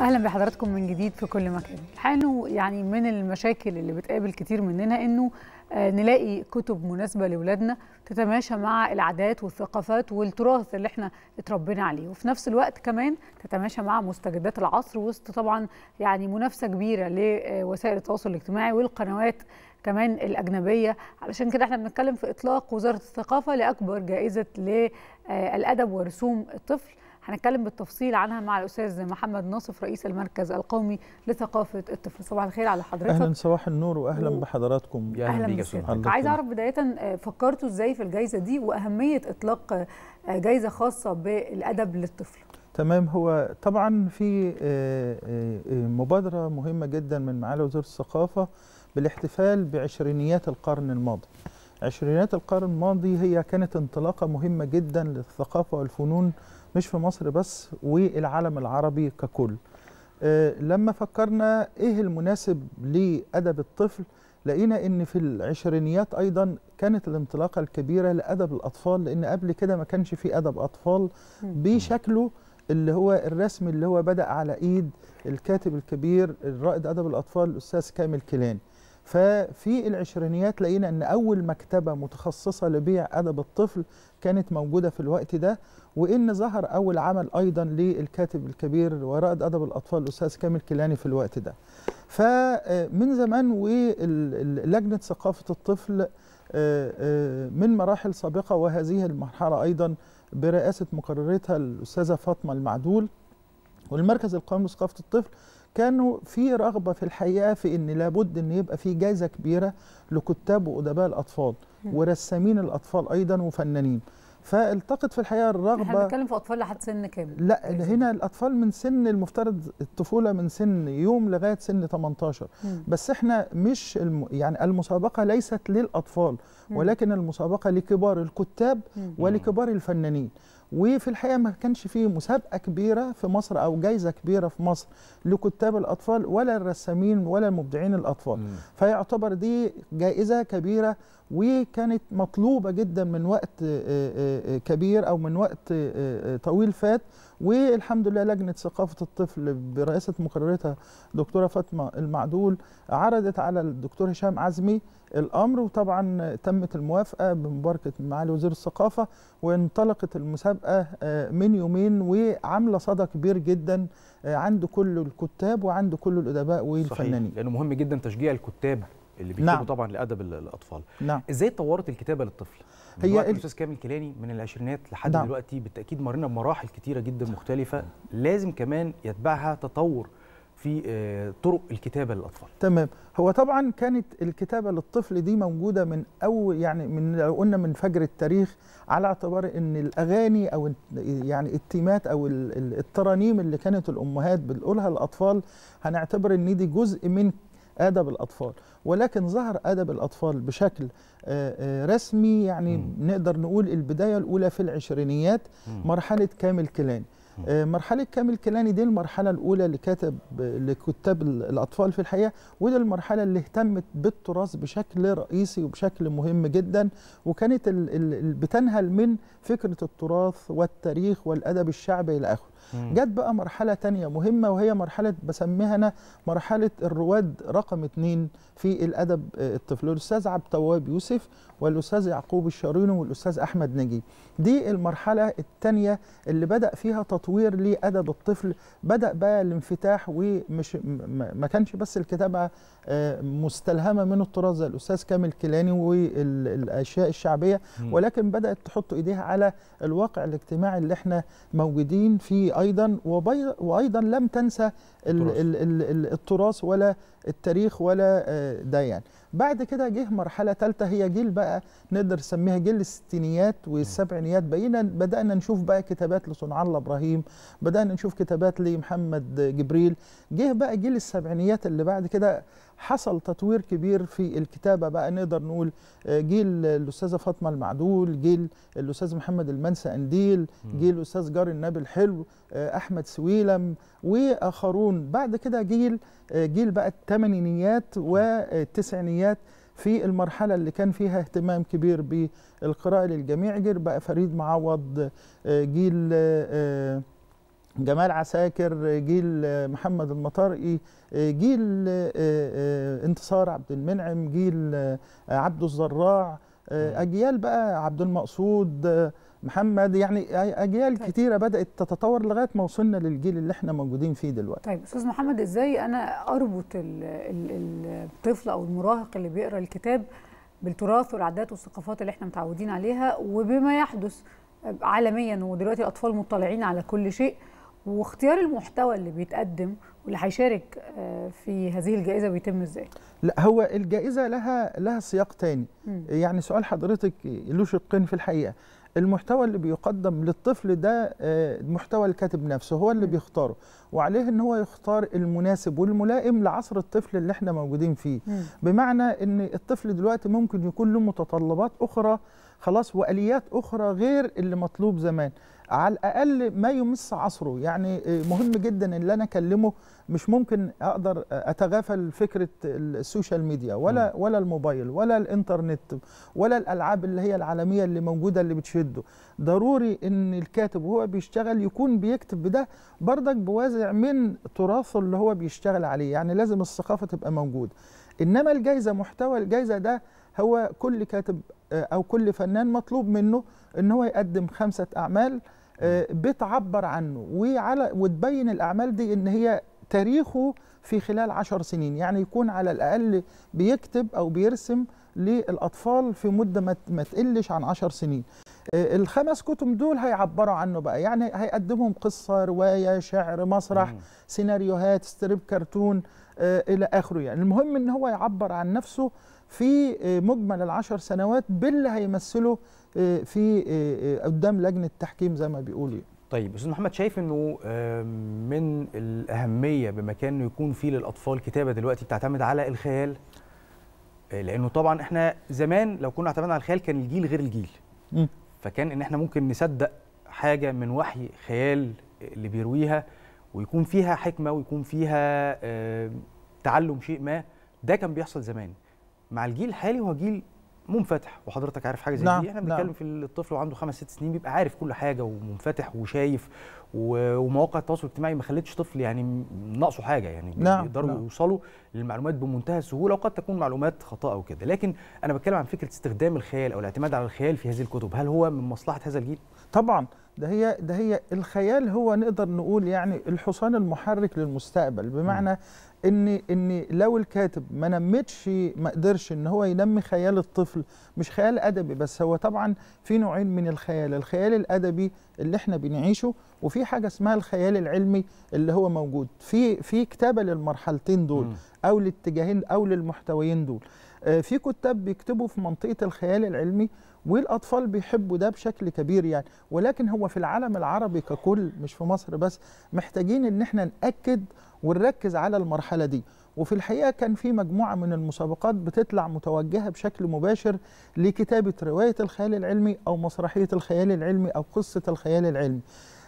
اهلا بحضراتكم من جديد في كل مكان الحقيقه يعني من المشاكل اللي بتقابل كتير مننا انه آه، نلاقي كتب مناسبه لاولادنا تتماشى مع العادات والثقافات والتراث اللي احنا اتربينا عليه وفي نفس الوقت كمان تتماشى مع مستجدات العصر وسط طبعا يعني منافسه كبيره لوسائل التواصل الاجتماعي والقنوات كمان الأجنبية علشان كده احنا بنتكلم في إطلاق وزارة الثقافة لأكبر جائزة للأدب ورسوم الطفل هنتكلم بالتفصيل عنها مع الاستاذ محمد ناصف رئيس المركز القومي لثقافه الطفل صباح الخير على حضرتك اهلا صباح النور واهلا و... بحضراتكم يا اهلا بيك عايز اعرف بدايه فكرتوا ازاي في الجائزه دي واهميه اطلاق آه، جائزه خاصه بالادب للطفل تمام هو طبعا في آه، آه، مبادره مهمه جدا من معالي وزير الثقافه بالاحتفال بعشرينيات القرن الماضي عشرينيات القرن الماضي هي كانت انطلاقه مهمه جدا للثقافه والفنون مش في مصر بس والعالم العربي ككل آه، لما فكرنا ايه المناسب لادب الطفل لقينا ان في العشرينيات ايضا كانت الانطلاقه الكبيره لادب الاطفال لان قبل كده ما كانش في ادب اطفال بشكله اللي هو الرسم اللي هو بدا على ايد الكاتب الكبير الرائد ادب الاطفال الاستاذ كامل كيلاني ففي العشرينيات لقينا ان اول مكتبه متخصصه لبيع ادب الطفل كانت موجوده في الوقت ده وان ظهر اول عمل ايضا للكاتب الكبير ورائد ادب الاطفال الاستاذ كامل كيلاني في الوقت ده فمن زمان ولجنه ثقافه الطفل آه، آه، من مراحل سابقه وهذه المرحله ايضا برئاسه مقررتها الاستاذه فاطمه المعدول والمركز القومي لثقافه الطفل كانوا في رغبه في الحقيقه في ان لابد ان يبقى في جائزه كبيره لكتاب وادباء الاطفال ورسامين الاطفال ايضا وفنانين فالتقت في الحقيقه الرغبه احنا بنتكلم في اطفال لحد سن كام لا إيه هنا الاطفال من سن المفترض الطفوله من سن يوم لغايه سن 18 مم. بس احنا مش الم... يعني المسابقه ليست للاطفال مم. ولكن المسابقه لكبار الكتاب مم. ولكبار الفنانين وفي الحقيقه ما كانش فيه مسابقه كبيره في مصر او جايزه كبيره في مصر لكتاب الاطفال ولا الرسامين ولا المبدعين الاطفال م. فيعتبر دي جائزه كبيره وكانت مطلوبة جدا من وقت آه، آه، آه، كبير أو من وقت طويل فات والحمد لله لجنة ثقافة الطفل برئاسة مقررتها دكتورة فاطمة المعدول عرضت على الدكتور هشام عزمي الأمر وطبعا تمت الموافقة بمباركة معالي وزير الثقافة وانطلقت المسابقة من يومين وعاملة صدى كبير جدا عند كل الكتاب وعند كل الأدباء والفنانين صحيح لأنه مهم جدا تشجيع الكتاب اللي بيكتبوا نعم. طبعا لادب الاطفال نعم. ازاي طورت الكتابه للطفل هي الاستاذ كامل كيلاني من العشرينات لحد نعم. دلوقتي بالتاكيد مرينا بمراحل كتيره جدا مختلفه لازم كمان يتبعها تطور في آه، طرق الكتابه للاطفال تمام هو طبعا كانت الكتابه للطفل دي موجوده من اول يعني من لو قلنا من فجر التاريخ على اعتبار ان الاغاني او يعني التيمات او الترانيم اللي كانت الامهات بتقولها للاطفال هنعتبر ان دي جزء من ادب الاطفال ولكن ظهر ادب الاطفال بشكل آه، آه، رسمي يعني م. نقدر نقول البدايه الاولى في العشرينيات م. مرحله كامل كيلاني آه، مرحله كامل كيلاني دي المرحله الاولى اللي كتب لكتاب الاطفال في الحقيقه ودي المرحله اللي اهتمت بالتراث بشكل رئيسي وبشكل مهم جدا وكانت بتنهل من فكره التراث والتاريخ والادب الشعبي الى اخره جت بقى مرحله تانية مهمه وهي مرحله بسميها انا مرحله الرواد رقم اثنين في الادب آه، الطفل الاستاذ عبد التواب يوسف والاستاذ يعقوب الشارينو والاستاذ احمد نجيب دي المرحله الثانيه اللي بدا فيها تطوير لادب الطفل بدا بقى الانفتاح ومش ما كانش بس الكتابه آه، مستلهمه من الطراز زي الاستاذ كامل كيلاني والاشياء الشعبيه ولكن بدات تحط ايديها على الواقع الاجتماعي اللي احنا موجودين فيه ايضا وايضا لم تنسى التراث ولا التاريخ ولا ده آه، يعني بعد كده جه مرحله ثالثه هي جيل بقى نقدر نسميها جيل الستينيات والسبعينيات بقينا بدانا نشوف بقى كتابات لصنع الله ابراهيم بدانا نشوف كتابات لمحمد جبريل جه بقى جيل السبعينيات اللي بعد كده حصل تطوير كبير في الكتابه بقى نقدر نقول آه، جيل الاستاذه فاطمه المعدول جيل الاستاذ محمد المنسى انديل جيل الاستاذ جار النبي الحلو آه، احمد سويلم واخرون بعد كده جيل آه، جيل بقى الثمانينيات والتسعينيات في المرحله اللي كان فيها اهتمام كبير بالقراءه للجميع جيل بقى فريد معوض آه، جيل آه، جمال عساكر جيل محمد المطرقي جيل انتصار عبد المنعم جيل عبد الزراع اجيال بقى عبد المقصود محمد يعني اجيال طيب. كتيره بدات تتطور لغايه ما وصلنا للجيل اللي احنا موجودين فيه دلوقتي طيب استاذ محمد ازاي انا اربط الطفل او المراهق اللي بيقرا الكتاب بالتراث والعادات والثقافات اللي احنا متعودين عليها وبما يحدث عالميا ودلوقتي الاطفال مطلعين على كل شيء واختيار المحتوى اللي بيتقدم واللي هيشارك آه، في هذه الجائزه بيتم ازاي؟ لا هو الجائزه لها لها سياق تاني م. يعني سؤال حضرتك له شقين في الحقيقه المحتوى اللي بيقدم للطفل ده آه، محتوى الكاتب نفسه هو اللي بيختاره وعليه ان هو يختار المناسب والملائم لعصر الطفل اللي احنا موجودين فيه بمعنى ان الطفل دلوقتي ممكن يكون له متطلبات اخرى خلاص واليات اخرى غير اللي مطلوب زمان على الاقل ما يمس عصره يعني آه، مهم جدا اللي انا اكلمه مش ممكن اقدر اتغافل فكره السوشيال ميديا ولا م. ولا الموبايل ولا الانترنت ولا الالعاب اللي هي العالميه اللي موجوده اللي بتشده ضروري ان الكاتب وهو بيشتغل يكون بيكتب بده بردك بوازع من تراثه اللي هو بيشتغل عليه يعني لازم الثقافه تبقى موجوده انما الجائزه محتوى الجائزه ده هو كل كاتب آه، او كل فنان مطلوب منه ان هو يقدم خمسه اعمال آه، بتعبر عنه وعلى وتبين الاعمال دي ان هي تاريخه في خلال عشر سنين يعني يكون على الاقل بيكتب او بيرسم للاطفال في مده ما تقلش عن عشر سنين آه، الخمس كتب دول هيعبروا عنه بقى يعني هيقدمهم قصه روايه شعر مسرح سيناريوهات ستريب كرتون آه، الى اخره يعني المهم ان هو يعبر عن نفسه في مجمل العشر سنوات باللي هيمثله آه، في آه، آه، قدام لجنه التحكيم زي ما بيقولوا يعني. طيب استاذ محمد شايف انه من الاهميه بمكان انه يكون فيه للاطفال كتابه دلوقتي بتعتمد على الخيال لانه طبعا احنا زمان لو كنا اعتمدنا على الخيال كان الجيل غير الجيل م. فكان ان احنا ممكن نصدق حاجه من وحي خيال اللي بيرويها ويكون فيها حكمه ويكون فيها تعلم شيء ما ده كان بيحصل زمان مع الجيل الحالي هو جيل منفتح وحضرتك عارف حاجه زي نعم. دي احنا نعم. بنتكلم نعم. في الطفل وعنده خمس ست سنين بيبقى عارف كل حاجه ومنفتح وشايف ومواقع التواصل الاجتماعي ما خلتش طفل يعني ناقصه حاجه يعني نعم. يقدروا نعم. يوصلوا للمعلومات بمنتهى السهوله وقد تكون معلومات خطا او كده لكن انا بتكلم عن فكره استخدام الخيال او الاعتماد على الخيال في هذه الكتب هل هو من مصلحه هذا الجيل طبعا ده هي ده هي الخيال هو نقدر نقول يعني الحصان المحرك للمستقبل بمعنى م. ان ان لو الكاتب ما نمتش ما قدرش ان هو ينمي خيال الطفل مش خيال ادبي بس هو طبعا في نوعين من الخيال الخيال الادبي اللي احنا بنعيشه وفي حاجه اسمها الخيال العلمي اللي هو موجود في في كتابه للمرحلتين دول او للاتجاهين او للمحتويين دول آه، في كتاب بيكتبوا في منطقه الخيال العلمي والاطفال بيحبوا ده بشكل كبير يعني ولكن هو في العالم العربي ككل مش في مصر بس محتاجين ان احنا ناكد ونركز على المرحله دي وفي الحقيقه كان في مجموعه من المسابقات بتطلع متوجهه بشكل مباشر لكتابه روايه الخيال العلمي او مسرحيه الخيال العلمي او قصه الخيال العلمي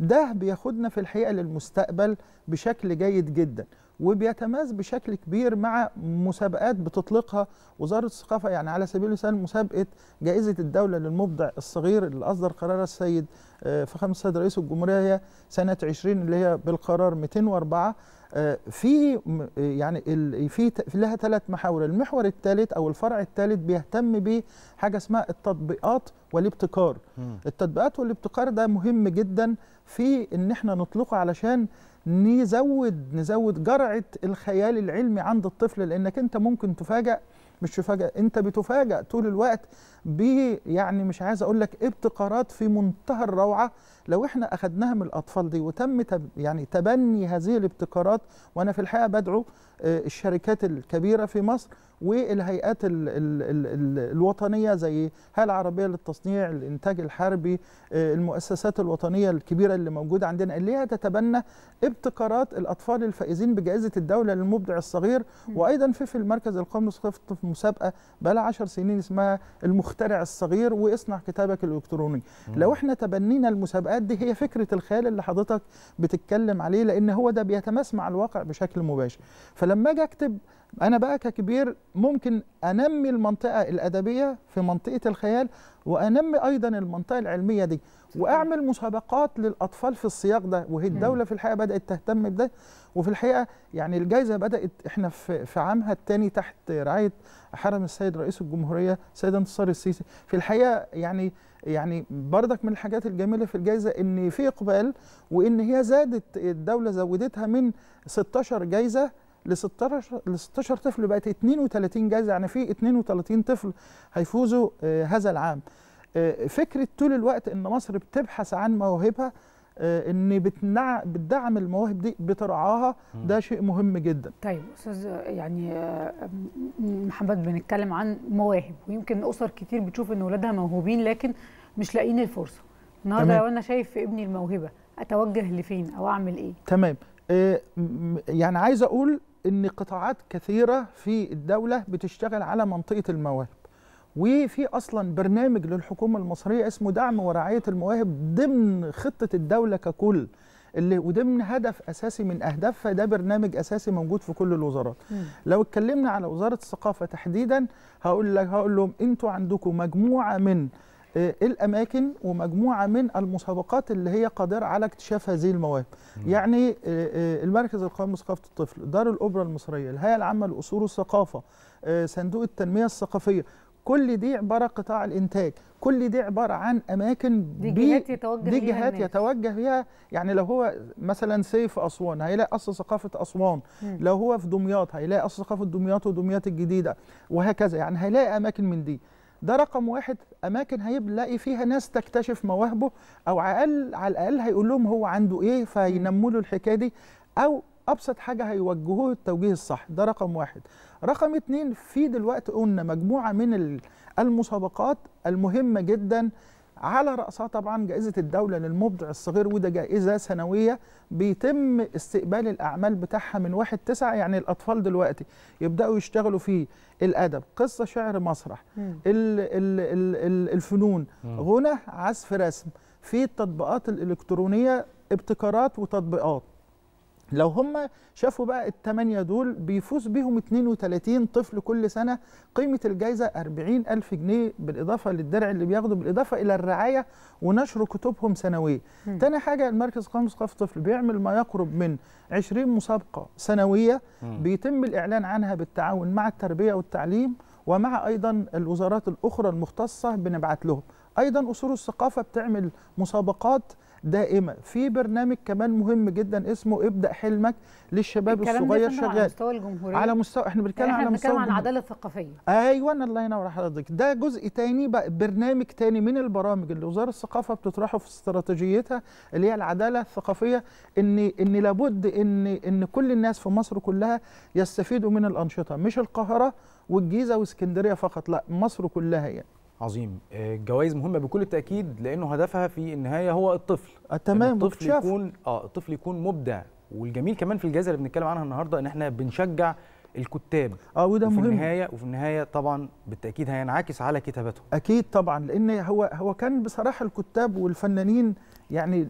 ده بياخدنا في الحقيقه للمستقبل بشكل جيد جدا وبيتماس بشكل كبير مع مسابقات بتطلقها وزاره الثقافه يعني على سبيل المثال مسابقه جائزه الدوله للمبدع الصغير اللي اصدر قرارها السيد آه، فخامه السيد رئيس الجمهوريه سنه 20 اللي هي بالقرار 204 آه، في آه، يعني في لها ثلاث محاور المحور الثالث او الفرع الثالث بيهتم بحاجه اسمها التطبيقات والابتكار التطبيقات والابتكار ده مهم جدا في ان احنا نطلقه علشان نزود نزود جرعه الخيال العلمي عند الطفل لانك انت ممكن تفاجئ مش فجأة انت بتفاجأ طول الوقت ب يعني مش عايز اقول لك ابتكارات في منتهى الروعه لو احنا اخذناها من الاطفال دي وتم تب يعني تبني هذه الابتكارات وانا في الحقيقه بدعو آه، الشركات الكبيره في مصر والهيئات الـ الـ الـ الوطنيه زي الهيئه العربيه للتصنيع الانتاج الحربي آه، المؤسسات الوطنيه الكبيره اللي موجوده عندنا اللي هي تتبنى ابتكارات الاطفال الفائزين بجائزه الدوله للمبدع الصغير وايضا في في المركز القومي للثقافه مسابقه بقى 10 سنين اسمها المخترع الصغير واصنع كتابك الالكتروني مم. لو احنا تبنينا المسابقات دي هي فكره الخيال اللي حضرتك بتتكلم عليه لان هو ده بيتماس مع الواقع بشكل مباشر فلما اجي اكتب انا بقى ككبير ممكن انمي المنطقه الادبيه في منطقه الخيال وانمي ايضا المنطقه العلميه دي واعمل مسابقات للاطفال في السياق ده وهي الدوله في الحقيقه بدات تهتم بده وفي الحقيقه يعني الجائزه بدات احنا في, في عامها الثاني تحت رعايه حرم السيد رئيس الجمهوريه سيد انتصار السيسي في الحقيقه يعني يعني بردك من الحاجات الجميله في الجائزه ان في اقبال وان هي زادت الدوله زودتها من 16 جائزه ل 16 ل 16 طفل بقت 32 جائزه يعني في 32 طفل هيفوزوا آه، هذا العام آه، فكره طول الوقت ان مصر بتبحث عن مواهبها آه، ان بتنع بتدعم المواهب دي بترعاها ده شيء مهم جدا طيب استاذ يعني محمد بنتكلم عن مواهب ويمكن اسر كتير بتشوف ان اولادها موهوبين لكن مش لاقيين الفرصه النهارده لو انا شايف في ابني الموهبه اتوجه لفين او اعمل ايه تمام يعني عايز اقول ان قطاعات كثيره في الدوله بتشتغل على منطقه المواهب وفي اصلا برنامج للحكومه المصريه اسمه دعم ورعايه المواهب ضمن خطه الدوله ككل اللي وضمن هدف اساسي من اهدافها ده برنامج اساسي موجود في كل الوزارات م. لو اتكلمنا على وزاره الثقافه تحديدا هقول لك هقول لهم انتوا عندكم مجموعه من إيه الاماكن ومجموعه من المسابقات اللي هي قادره على اكتشاف هذه المواهب يعني إيه إيه المركز القومي لثقافه الطفل دار الاوبرا المصريه الهيئه العامه لاصول الثقافه صندوق التنميه الثقافيه كل دي عباره قطاع الانتاج كل دي عباره عن اماكن دي جهات يتوجه دي جهات يتوجه فيها يعني لو هو مثلا سيف اسوان هيلاقي اصل ثقافه اسوان م. لو هو في دمياط هيلاقي اصل ثقافه دمياط ودمياط الجديده وهكذا يعني هيلاقي اماكن من دي ده رقم واحد اماكن هيلاقي فيها ناس تكتشف مواهبه او على الاقل هيقول لهم هو عنده ايه فينموا له الحكايه دي او ابسط حاجه هيوجهوه التوجيه الصح ده رقم واحد رقم اتنين في دلوقتي قلنا مجموعه من المسابقات المهمه جدا على رأسها طبعا جائزة الدولة للمبدع الصغير وده جائزة سنوية بيتم استقبال الأعمال بتاعها من واحد تسعة يعني الأطفال دلوقتي يبدأوا يشتغلوا في الأدب قصة شعر مسرح الفنون غنى عزف رسم في التطبيقات الإلكترونية ابتكارات وتطبيقات لو هم شافوا بقى الثمانية دول بيفوز بيهم 32 طفل كل سنة قيمة الجائزة 40 ألف جنيه بالإضافة للدرع اللي بياخده بالإضافة إلى الرعاية ونشر كتبهم سنوية م. تاني حاجة المركز القومي ثقافة الطفل بيعمل ما يقرب من 20 مسابقة سنوية م. بيتم الإعلان عنها بالتعاون مع التربية والتعليم ومع أيضا الوزارات الأخرى المختصة بنبعت لهم أيضا أصول الثقافة بتعمل مسابقات دائمه في برنامج كمان مهم جدا اسمه ابدا حلمك للشباب الصغير شغال على مستوى الجمهوريه على مستوى احنا بنتكلم يعني على مستوى احنا بنتكلم عن العداله الثقافيه ايوه الله ينور حضرتك ده جزء تاني بقى برنامج تاني من البرامج اللي وزاره الثقافه بتطرحه في استراتيجيتها اللي هي العداله الثقافيه ان ان لابد ان ان كل الناس في مصر كلها يستفيدوا من الانشطه مش القاهره والجيزه واسكندريه فقط لا مصر كلها يعني عظيم الجوائز آه، مهمه بكل تاكيد لانه هدفها في النهايه هو الطفل تمام الطفل شاف. يكون اه الطفل يكون مبدع والجميل كمان في الجائزه اللي بنتكلم عنها النهارده ان احنا بنشجع الكتاب اه وده وفي في النهايه وفي النهايه طبعا بالتاكيد هينعكس على كتاباتهم اكيد طبعا لان هو هو كان بصراحه الكتاب والفنانين يعني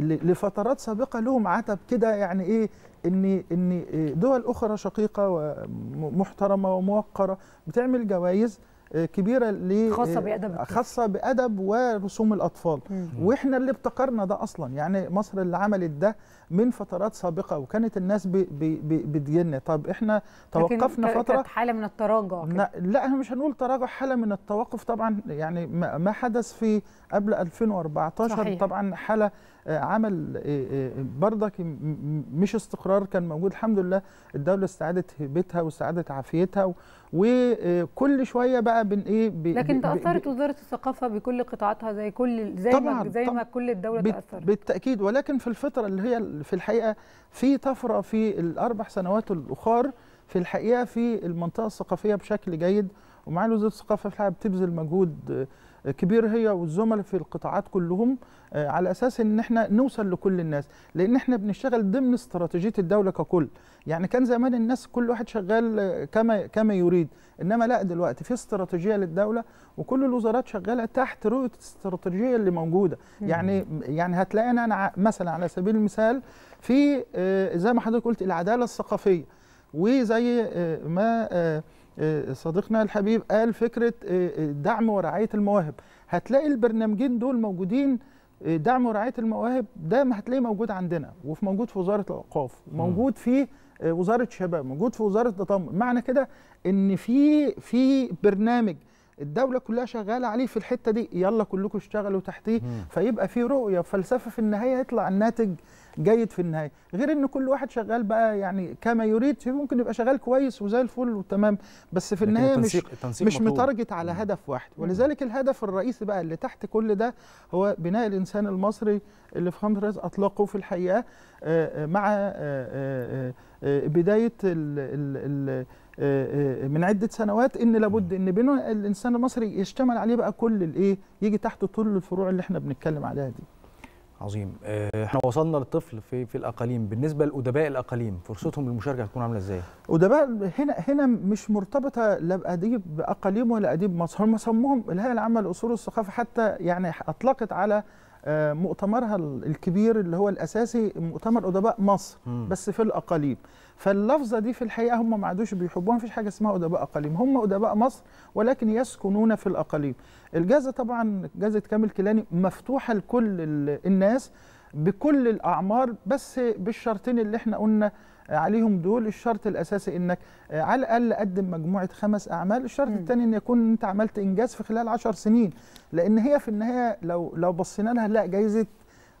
لفترات سابقه لهم عتب كده يعني ايه ان ان دول اخرى شقيقه ومحترمه وموقره بتعمل جوائز كبيره ل خاصه بادب خاصه بادب ورسوم الاطفال مم. واحنا اللي ابتكرنا ده اصلا يعني مصر اللي عملت ده من فترات سابقه وكانت الناس بتجن طب احنا توقفنا لكن فتره كانت حاله من التراجع لا, لا احنا مش هنقول تراجع حاله من التوقف طبعا يعني ما حدث في قبل 2014 صحيح. طبعا حاله آه، عمل آه، آه، بردك مش استقرار كان موجود الحمد لله الدوله استعادت هيبتها واستعادت عافيتها وكل شويه بقى بن ايه بي لكن تاثرت وزاره الثقافه بكل قطاعاتها زي كل زي ما زي ما كل الدوله تاثرت بالتاكيد ولكن في الفتره اللي هي في الحقيقه في طفره في الاربع سنوات الاخر في الحقيقه في المنطقه الثقافيه بشكل جيد ومع وزاره الثقافه في الحقيقه بتبذل مجهود كبير هي والزملاء في القطاعات كلهم آه، على اساس ان احنا نوصل لكل الناس لان احنا بنشتغل ضمن استراتيجيه الدوله ككل يعني كان زمان الناس كل واحد شغال آه، كما كما يريد انما لا دلوقتي في استراتيجيه للدوله وكل الوزارات شغاله تحت رؤيه الاستراتيجيه اللي موجوده يعني يعني هتلاقي انا مثلا على سبيل المثال في آه، زي ما حضرتك قلت العداله الثقافيه وزي ما آه، صديقنا الحبيب قال فكره آه، آه، دعم ورعايه المواهب هتلاقي البرنامجين دول موجودين دعم ورعايه المواهب ده ما هتلاقيه موجود عندنا وفي موجود في وزاره الاوقاف موجود في وزاره الشباب موجود في وزاره التطمع معنى كده ان في في برنامج الدوله كلها شغاله عليه في الحته دي يلا كلكم اشتغلوا تحتيه فيبقى في رؤيه وفلسفه في النهايه يطلع الناتج جيد في النهايه غير ان كل واحد شغال بقى يعني كما يريد ممكن يبقى شغال كويس وزي الفل وتمام بس في النهايه مش التنسيق مش متارجت على هدف واحد ولذلك الهدف الرئيسي بقى اللي تحت كل ده هو بناء الانسان المصري اللي في خمس اطلقه في الحقيقه آه، آه، مع آه، بدايه آه، آه، من عده سنوات ان لابد ان بناء الانسان المصري يشتمل عليه بقى كل الايه يجي تحته كل الفروع اللي احنا بنتكلم عليها دي عظيم آه، احنا وصلنا للطفل في في الاقاليم بالنسبه لادباء الاقاليم فرصتهم للمشاركه هتكون عامله ازاي ادباء هنا هنا مش مرتبطه لا باديب اقاليم ولا اديب مصر هم سموهم الهيئه العامه لاصول الثقافه حتى يعني اطلقت على آه، مؤتمرها الكبير اللي هو الاساسي مؤتمر ادباء مصر م. بس في الاقاليم فاللفظه دي في الحقيقه هم ما عادوش بيحبوها مفيش حاجه اسمها ادباء اقاليم هم ادباء مصر ولكن يسكنون في الاقاليم الجازه طبعا جازه كامل كيلاني مفتوحه لكل الناس بكل الاعمار بس بالشرطين اللي احنا قلنا عليهم دول الشرط الاساسي انك آه، على الاقل قدم مجموعه خمس اعمال الشرط الثاني ان يكون انت عملت انجاز في خلال 10 سنين لان هي في النهايه لو لو بصينا لها لا جايزه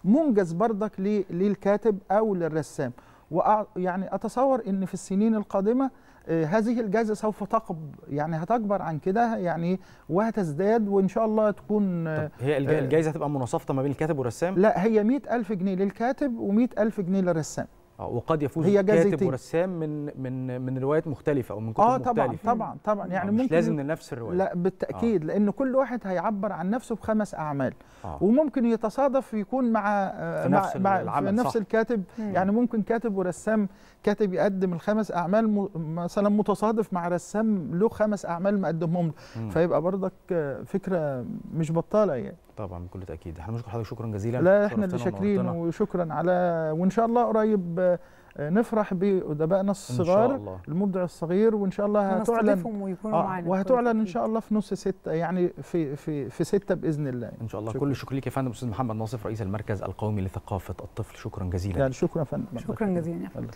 منجز بردك للكاتب او للرسام ويعني اتصور ان في السنين القادمه آه، هذه الجائزه سوف تقب يعني هتكبر عن كده يعني وهتزداد وان شاء الله تكون آه، هي الجائزه هتبقى مناصفه ما بين الكاتب والرسام لا هي 100000 جنيه للكاتب و100000 جنيه للرسام آه، وقد يفوز هي كاتب ورسام من من من روايات مختلفه او من كتب آه مختلفه اه طبعا طبعا طبعا يعني مش ممكن لازم لنفس الروايه لا آه. بالتاكيد آه. لان كل واحد هيعبر عن نفسه بخمس اعمال آه. وممكن يتصادف يكون مع آه، في مع نفس, مع العمل في نفس صح. الكاتب مم. يعني ممكن كاتب ورسام كاتب يقدم الخمس اعمال مثلا متصادف مع رسام له خمس اعمال مقدمهم له فيبقى برضك فكره مش بطاله يعني طبعا بكل تاكيد احنا بنشكر حضرتك شكرا جزيلا لا احنا اللي شاكرين وشكرا على وان شاء الله قريب آه، نفرح بادبائنا الصغار المبدع الصغير وان شاء الله هتعلن آه وهتعلن ان شاء الله في نص ستة يعني في في في ستة باذن الله ان شاء الله شكرا. كل الشكر ليك يا فندم استاذ محمد ناصف رئيس المركز القومي لثقافه الطفل شكرا جزيلا شكرا يا فندم شكرا جزيلا يا فندم